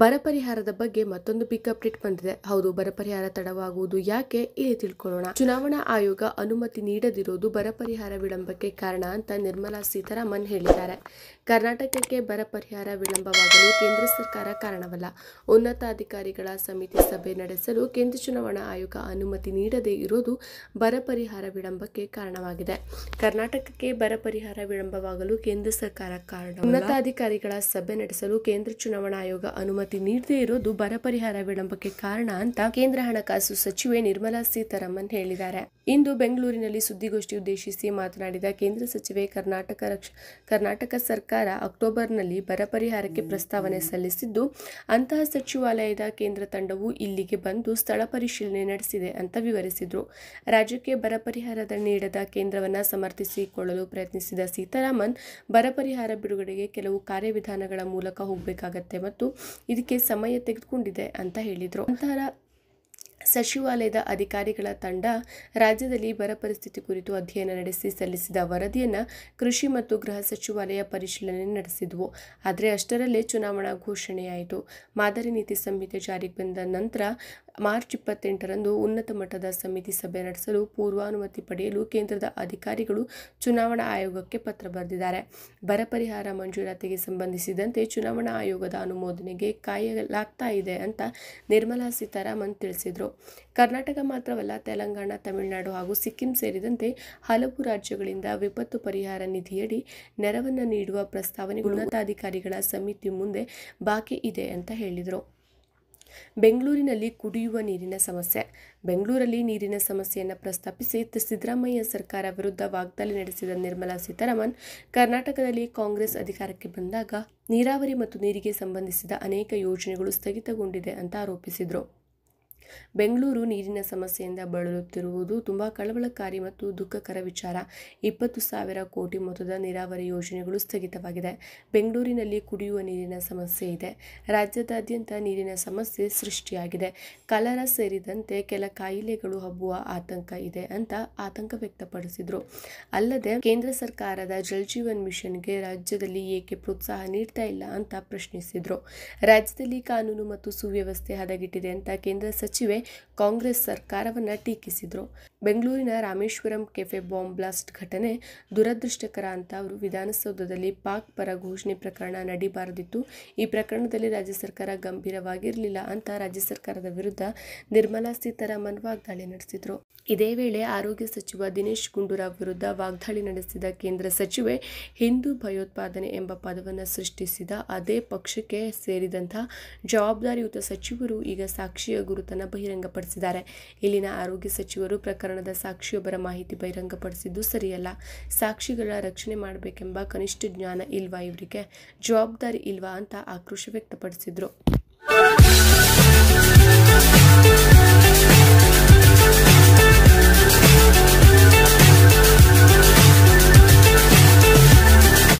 ಬರ ಪರಿಹಾರದ ಬಗ್ಗೆ ಮತ್ತೊಂದು ಬಿಗ್ ಅಪ್ಡೇಟ್ ಬಂದಿದೆ ಹೌದು ಬರ ಪರಿಹಾರ ತಡವಾಗುವುದು ಯಾಕೆ ಇಲ್ಲಿ ತಿಳ್ಕೊಳ್ಳೋಣ ಚುನಾವಣಾ ಆಯೋಗ ಅನುಮತಿ ನೀಡದಿರೋದು ಬರ ಪರಿಹಾರ ವಿಳಂಬಕ್ಕೆ ಕಾರಣ ಅಂತ ನಿರ್ಮಲಾ ಸೀತಾರಾಮನ್ ಹೇಳಿದ್ದಾರೆ ಕರ್ನಾಟಕಕ್ಕೆ ಬರ ಪರಿಹಾರ ವಿಳಂಬವಾಗಲು ಕೇಂದ್ರ ಸರ್ಕಾರ ಕಾರಣವಲ್ಲ ಉನ್ನತಾಧಿಕಾರಿಗಳ ಸಮಿತಿ ಸಭೆ ನಡೆಸಲು ಕೇಂದ್ರ ಚುನಾವಣಾ ಆಯೋಗ ಅನುಮತಿ ನೀಡದೇ ಇರೋದು ಬರ ಪರಿಹಾರ ವಿಳಂಬಕ್ಕೆ ಕಾರಣವಾಗಿದೆ ಕರ್ನಾಟಕಕ್ಕೆ ಬರ ಪರಿಹಾರ ವಿಳಂಬವಾಗಲು ಕೇಂದ್ರ ಸರ್ಕಾರ ಕಾರಣ ಉನ್ನತಾಧಿಕಾರಿಗಳ ಸಭೆ ನಡೆಸಲು ಕೇಂದ್ರ ಚುನಾವಣಾ ಆಯೋಗ ಅನುಮತಿ ಅನುಮತಿ ನೀಡದೇ ಇರೋದು ಬರ ಪರಿಹಾರ ವಿಳಂಬಕ್ಕೆ ಕಾರಣ ಅಂತ ಕೇಂದ್ರ ಹಣಕಾಸು ಸಚಿವೆ ನಿರ್ಮಲಾ ಸೀತಾರಾಮನ್ ಹೇಳಿದ್ದಾರೆ ಇಂದು ಬೆಂಗಳೂರಿನಲ್ಲಿ ಸುದ್ದಿಗೋಷ್ಠಿ ಉದ್ದೇಶಿಸಿ ಮಾತನಾಡಿದ ಕೇಂದ್ರ ಸಚಿವೆ ಕರ್ನಾಟಕ ರಕ್ಷ ಕರ್ನಾಟಕ ಸರ್ಕಾರ ಅಕ್ಟೋಬರ್ನಲ್ಲಿ ಬರ ಪರಿಹಾರಕ್ಕೆ ಪ್ರಸ್ತಾವನೆ ಸಲ್ಲಿಸಿದ್ದು ಅಂತಹ ಸಚಿವಾಲಯದ ಕೇಂದ್ರ ತಂಡವು ಇಲ್ಲಿಗೆ ಬಂದು ಸ್ಥಳ ಪರಿಶೀಲನೆ ನಡೆಸಿದೆ ಅಂತ ವಿವರಿಸಿದರು ರಾಜ್ಯಕ್ಕೆ ಬರ ಪರಿಹಾರದ ನೀಡದ ಕೇಂದ್ರವನ್ನು ಸಮರ್ಥಿಸಿಕೊಳ್ಳಲು ಪ್ರಯತ್ನಿಸಿದ ಸೀತಾರಾಮನ್ ಬರ ಪರಿಹಾರ ಬಿಡುಗಡೆಗೆ ಕೆಲವು ಕಾರ್ಯವಿಧಾನಗಳ ಮೂಲಕ ಹೋಗಬೇಕಾಗತ್ತೆ ಮತ್ತು ಇದಕ್ಕೆ ಸಮಯ ತೆಗೆದುಕೊಂಡಿದೆ ಅಂತ ಹೇಳಿದರು ನಂತರ ಸಚಿವಾಲಯದ ಅಧಿಕಾರಿಗಳ ತಂಡ ರಾಜ್ಯದಲ್ಲಿ ಬರ ಪರಿಸ್ಥಿತಿ ಕುರಿತು ಅಧ್ಯಯನ ನಡೆಸಿ ಸಲ್ಲಿಸಿದ ವರದಿಯನ್ನು ಕೃಷಿ ಮತ್ತು ಗೃಹ ಸಚಿವಾಲಯ ಪರಿಶೀಲನೆ ನಡೆಸಿದವು ಆದರೆ ಅಷ್ಟರಲ್ಲೇ ಚುನಾವಣಾ ಘೋಷಣೆಯಾಯಿತು ಮಾದರಿ ನೀತಿ ಸಂಹಿತೆ ಜಾರಿಗೆ ಬಂದ ನಂತರ ಮಾರ್ಚ್ ಇಪ್ಪತ್ತೆಂಟರಂದು ಉನ್ನತ ಮಟ್ಟದ ಸಮಿತಿ ಸಭೆ ನಡೆಸಲು ಪೂರ್ವಾನುಮತಿ ಪಡೆಯಲು ಕೇಂದ್ರದ ಅಧಿಕಾರಿಗಳು ಚುನಾವಣಾ ಆಯೋಗಕ್ಕೆ ಪತ್ರ ಬರೆದಿದ್ದಾರೆ ಬರ ಪರಿಹಾರ ಮಂಜೂರಾತಿಗೆ ಸಂಬಂಧಿಸಿದಂತೆ ಚುನಾವಣಾ ಆಯೋಗದ ಅನುಮೋದನೆಗೆ ಕಾಯಲಾಗ್ತಾ ಇದೆ ಅಂತ ನಿರ್ಮಲಾ ಸೀತಾರಾಮನ್ ತಿಳಿಸಿದರು ಕರ್ನಾಟಕ ಮಾತ್ರವಲ್ಲ ತೆಲಂಗಾಣ ತಮಿಳುನಾಡು ಹಾಗೂ ಸಿಕ್ಕಿಂ ಸೇರಿದಂತೆ ಹಲವು ರಾಜ್ಯಗಳಿಂದ ವಿಪತ್ತು ಪರಿಹಾರ ನಿಧಿಯಡಿ ನೆರವನ್ನು ನೀಡುವ ಪ್ರಸ್ತಾವನೆ ಉನ್ನತಾಧಿಕಾರಿಗಳ ಸಮಿತಿ ಮುಂದೆ ಬಾಕಿ ಇದೆ ಅಂತ ಹೇಳಿದರು ಬೆಂಗಳೂರಿನಲ್ಲಿ ಕುಡಿಯುವ ನೀರಿನ ಸಮಸ್ಯೆ ಬೆಂಗಳೂರಲ್ಲಿ ನೀರಿನ ಸಮಸ್ಯೆಯನ್ನು ಪ್ರಸ್ತಾಪಿಸಿ ಸಿದ್ದರಾಮಯ್ಯ ಸರ್ಕಾರ ವಿರುದ್ಧ ವಾಗ್ದಾಳಿ ನಡೆಸಿದ ನಿರ್ಮಲಾ ಸೀತಾರಾಮನ್ ಕರ್ನಾಟಕದಲ್ಲಿ ಕಾಂಗ್ರೆಸ್ ಅಧಿಕಾರಕ್ಕೆ ಬಂದಾಗ ನೀರಾವರಿ ಮತ್ತು ನೀರಿಗೆ ಸಂಬಂಧಿಸಿದ ಅನೇಕ ಯೋಜನೆಗಳು ಸ್ಥಗಿತಗೊಂಡಿದೆ ಅಂತ ಆರೋಪಿಸಿದರು ಬೆಂಗಳೂರು ನೀರಿನ ಸಮಸ್ಯೆಯಿಂದ ಬಳಲುತ್ತಿರುವುದು ತುಂಬ ಕಳವಳಕಾರಿ ಮತ್ತು ದುಃಖಕರ ವಿಚಾರ ಇಪ್ಪತ್ತು ಸಾವಿರ ಕೋಟಿ ಮೊತ್ತದ ನೀರಾವರಿ ಯೋಜನೆಗಳು ಸ್ಥಗಿತವಾಗಿದೆ ಬೆಂಗಳೂರಿನಲ್ಲಿ ಕುಡಿಯುವ ನೀರಿನ ಸಮಸ್ಯೆ ಇದೆ ರಾಜ್ಯದಾದ್ಯಂತ ನೀರಿನ ಸಮಸ್ಯೆ ಸೃಷ್ಟಿಯಾಗಿದೆ ಕಲರ ಸೇರಿದಂತೆ ಕೆಲ ಕಾಯಿಲೆಗಳು ಹಬ್ಬುವ ಆತಂಕ ಇದೆ ಅಂತ ಆತಂಕ ವ್ಯಕ್ತಪಡಿಸಿದರು ಅಲ್ಲದೆ ಕೇಂದ್ರ ಸರ್ಕಾರದ ಜಲ್ಜೀವನ್ ಮಿಷನ್ಗೆ ರಾಜ್ಯದಲ್ಲಿ ಏಕೆ ಪ್ರೋತ್ಸಾಹ ನೀಡ್ತಾ ಇಲ್ಲ ಅಂತ ಪ್ರಶ್ನಿಸಿದರು ರಾಜ್ಯದಲ್ಲಿ ಕಾನೂನು ಮತ್ತು ಸುವ್ಯವಸ್ಥೆ ಹದಗೆಟ್ಟಿದೆ ಅಂತ ಕೇಂದ್ರ ಸಚಿವ ಸಚಿವೆ ಕಾಂಗ್ರೆಸ್ ಸರ್ಕಾರವನ್ನು ಟೀಕಿಸಿದರು ಬೆಂಗಳೂರಿನ ರಾಮೇಶ್ವರಂ ಕೆಫೆ ಬಾಂಬ್ ಬ್ಲಾಸ್ಟ್ ಘಟನೆ ದುರದೃಷ್ಟಕರ ಅಂತ ಅವರು ವಿಧಾನಸೌಧದಲ್ಲಿ ಪಾಕ್ ಪರ ಘೋಷಣೆ ಪ್ರಕರಣ ನಡೀಬಾರದಿತ್ತು ಈ ಪ್ರಕರಣದಲ್ಲಿ ರಾಜ್ಯ ಸರ್ಕಾರ ಗಂಭೀರವಾಗಿರಲಿಲ್ಲ ಅಂತ ರಾಜ್ಯ ಸರ್ಕಾರದ ವಿರುದ್ಧ ನಿರ್ಮಲಾ ಸೀತಾರಾಮನ್ ವಾಗ್ದಾಳಿ ನಡೆಸಿದರು ಇದೇ ವೇಳೆ ಆರೋಗ್ಯ ಸಚಿವ ದಿನೇಶ್ ಗುಂಡೂರಾವ್ ವಿರುದ್ಧ ವಾಗ್ದಾಳಿ ನಡೆಸಿದ ಕೇಂದ್ರ ಸಚಿವೆ ಹಿಂದೂ ಭಯೋತ್ಪಾದನೆ ಎಂಬ ಪದವನ್ನು ಸೃಷ್ಟಿಸಿದ ಅದೇ ಪಕ್ಷಕ್ಕೆ ಸೇರಿದಂಥ ಜವಾಬ್ದಾರಿಯುತ ಸಚಿವರು ಈಗ ಸಾಕ್ಷಿಯ ಗುರುತನ ಬಹಿರಂಗಪಡಿಸಿದ್ದಾರೆ ಇಲ್ಲಿನ ಆರೋಗ್ಯ ಸಚಿವರು ಪ್ರಕರಣದ ಸಾಕ್ಷಿಯೊಬ್ಬರ ಮಾಹಿತಿ ಬಹಿರಂಗಪಡಿಸಿದ್ದು ಸರಿಯಲ್ಲ ಸಾಕ್ಷಿಗಳ ರಕ್ಷಣೆ ಮಾಡಬೇಕೆಂಬ ಕನಿಷ್ಠ ಜ್ಞಾನ ಇಲ್ವಾ ಇವರಿಗೆ ಜವಾಬ್ದಾರಿ ಇಲ್ವಾ ಅಂತ ಆಕ್ರೋಶ ವ್ಯಕ್ತಪಡಿಸಿದರು